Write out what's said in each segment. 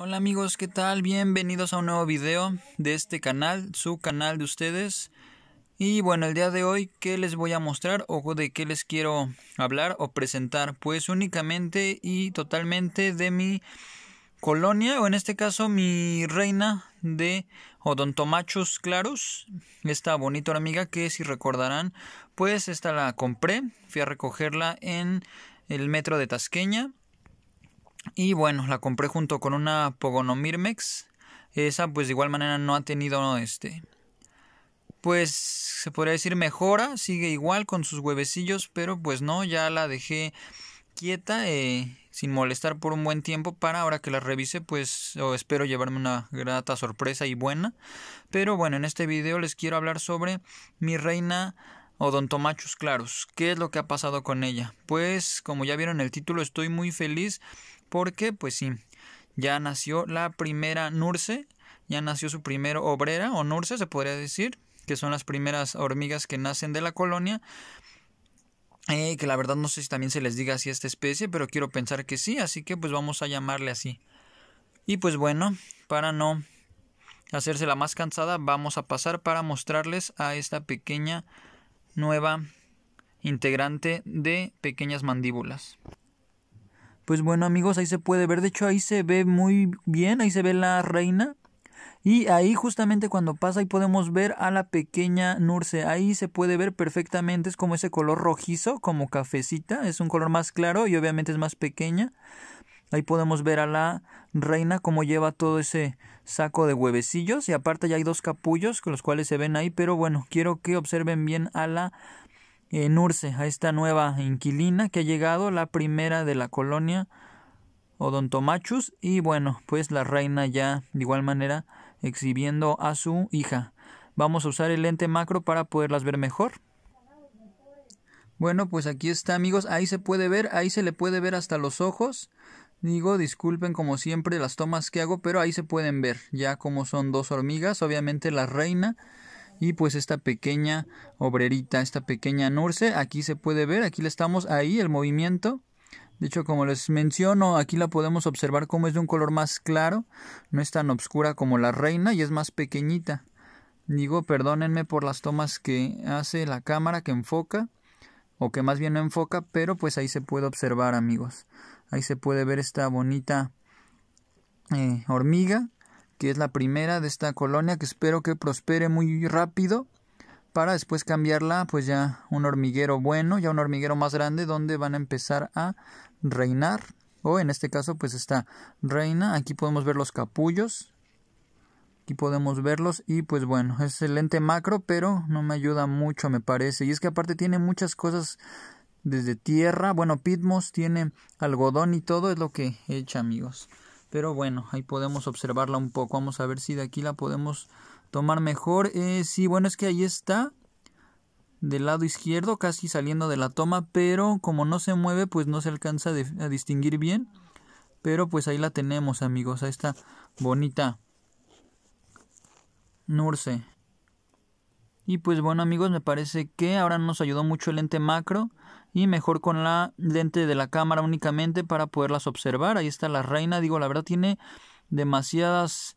Hola amigos, ¿qué tal? Bienvenidos a un nuevo video de este canal, su canal de ustedes. Y bueno, el día de hoy, ¿qué les voy a mostrar o de qué les quiero hablar o presentar? Pues únicamente y totalmente de mi colonia, o en este caso mi reina de odontomachus Clarus. esta bonita amiga que si recordarán, pues esta la compré, fui a recogerla en el metro de Tasqueña y bueno, la compré junto con una Pogonomirmex. Esa pues de igual manera no ha tenido este pues se podría decir mejora, sigue igual con sus huevecillos, pero pues no, ya la dejé quieta eh, sin molestar por un buen tiempo para ahora que la revise pues o espero llevarme una grata sorpresa y buena pero bueno en este video les quiero hablar sobre mi reina odontomachus claros qué es lo que ha pasado con ella pues como ya vieron el título estoy muy feliz porque pues sí, ya nació la primera Nurse, ya nació su primera obrera o Nurse se podría decir, que son las primeras hormigas que nacen de la colonia. Eh, que la verdad no sé si también se les diga así a esta especie, pero quiero pensar que sí, así que pues vamos a llamarle así. Y pues bueno, para no hacérsela más cansada, vamos a pasar para mostrarles a esta pequeña nueva integrante de pequeñas mandíbulas. Pues bueno amigos, ahí se puede ver, de hecho ahí se ve muy bien, ahí se ve la reina. Y ahí justamente cuando pasa ahí podemos ver a la pequeña Nurse, ahí se puede ver perfectamente, es como ese color rojizo, como cafecita, es un color más claro y obviamente es más pequeña. Ahí podemos ver a la reina como lleva todo ese saco de huevecillos y aparte ya hay dos capullos con los cuales se ven ahí, pero bueno, quiero que observen bien a la en Urce a esta nueva inquilina que ha llegado, la primera de la colonia Odontomachus, y bueno, pues la reina ya de igual manera exhibiendo a su hija. Vamos a usar el lente macro para poderlas ver mejor. Bueno, pues aquí está amigos, ahí se puede ver, ahí se le puede ver hasta los ojos. Digo, disculpen como siempre las tomas que hago, pero ahí se pueden ver ya como son dos hormigas, obviamente la reina y pues esta pequeña obrerita, esta pequeña Nurse, aquí se puede ver, aquí le estamos, ahí el movimiento. De hecho, como les menciono, aquí la podemos observar como es de un color más claro, no es tan oscura como la reina y es más pequeñita. Digo, perdónenme por las tomas que hace la cámara que enfoca, o que más bien no enfoca, pero pues ahí se puede observar amigos. Ahí se puede ver esta bonita eh, hormiga que es la primera de esta colonia que espero que prospere muy rápido para después cambiarla pues ya un hormiguero bueno, ya un hormiguero más grande donde van a empezar a reinar o en este caso pues esta reina, aquí podemos ver los capullos, aquí podemos verlos y pues bueno, Excelente macro pero no me ayuda mucho me parece y es que aparte tiene muchas cosas desde tierra, bueno Pitmos tiene algodón y todo es lo que echa amigos. Pero bueno, ahí podemos observarla un poco. Vamos a ver si de aquí la podemos tomar mejor. Eh, sí, bueno, es que ahí está. Del lado izquierdo, casi saliendo de la toma. Pero como no se mueve, pues no se alcanza a distinguir bien. Pero pues ahí la tenemos, amigos. Ahí está, bonita Nurse. Y pues bueno, amigos, me parece que ahora nos ayudó mucho el ente macro y mejor con la lente de la cámara únicamente para poderlas observar. Ahí está la reina, digo, la verdad tiene demasiadas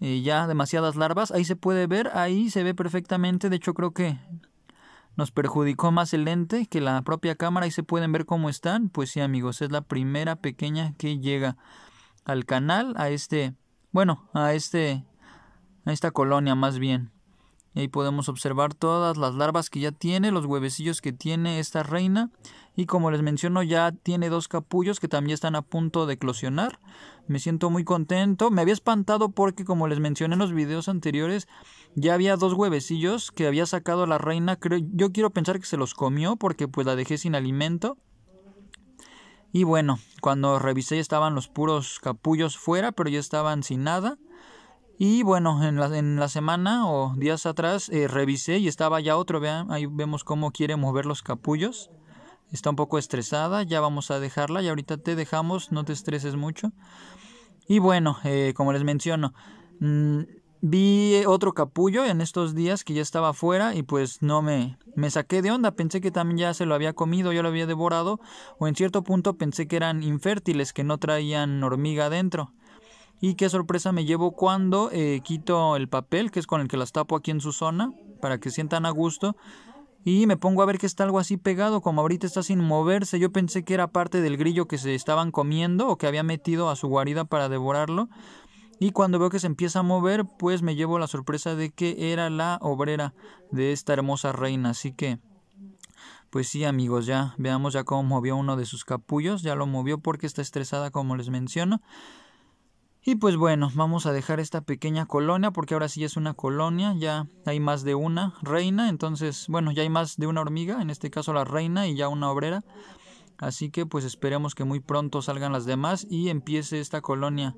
eh, ya demasiadas larvas. Ahí se puede ver, ahí se ve perfectamente, de hecho creo que nos perjudicó más el lente que la propia cámara. Ahí se pueden ver cómo están. Pues sí, amigos, es la primera pequeña que llega al canal, a este, bueno, a este a esta colonia más bien. Y ahí podemos observar todas las larvas que ya tiene, los huevecillos que tiene esta reina. Y como les menciono, ya tiene dos capullos que también están a punto de eclosionar. Me siento muy contento. Me había espantado porque, como les mencioné en los videos anteriores, ya había dos huevecillos que había sacado la reina. yo quiero pensar que se los comió porque pues la dejé sin alimento. Y bueno, cuando revisé estaban los puros capullos fuera, pero ya estaban sin nada. Y bueno, en la, en la semana o días atrás eh, revisé y estaba ya otro, vean, ahí vemos cómo quiere mover los capullos. Está un poco estresada, ya vamos a dejarla y ahorita te dejamos, no te estreses mucho. Y bueno, eh, como les menciono, mm, vi otro capullo en estos días que ya estaba afuera y pues no me, me saqué de onda, pensé que también ya se lo había comido, ya lo había devorado o en cierto punto pensé que eran infértiles, que no traían hormiga adentro. Y qué sorpresa me llevo cuando eh, quito el papel, que es con el que las tapo aquí en su zona, para que sientan a gusto. Y me pongo a ver que está algo así pegado, como ahorita está sin moverse. Yo pensé que era parte del grillo que se estaban comiendo o que había metido a su guarida para devorarlo. Y cuando veo que se empieza a mover, pues me llevo la sorpresa de que era la obrera de esta hermosa reina. Así que, pues sí amigos, ya veamos ya cómo movió uno de sus capullos. Ya lo movió porque está estresada como les menciono. Y pues bueno, vamos a dejar esta pequeña colonia porque ahora sí es una colonia, ya hay más de una reina, entonces, bueno, ya hay más de una hormiga, en este caso la reina y ya una obrera. Así que pues esperemos que muy pronto salgan las demás y empiece esta colonia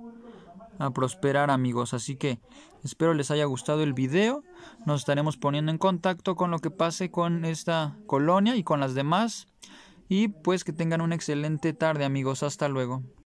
a prosperar amigos. Así que espero les haya gustado el video. Nos estaremos poniendo en contacto con lo que pase con esta colonia y con las demás. Y pues que tengan una excelente tarde amigos. Hasta luego.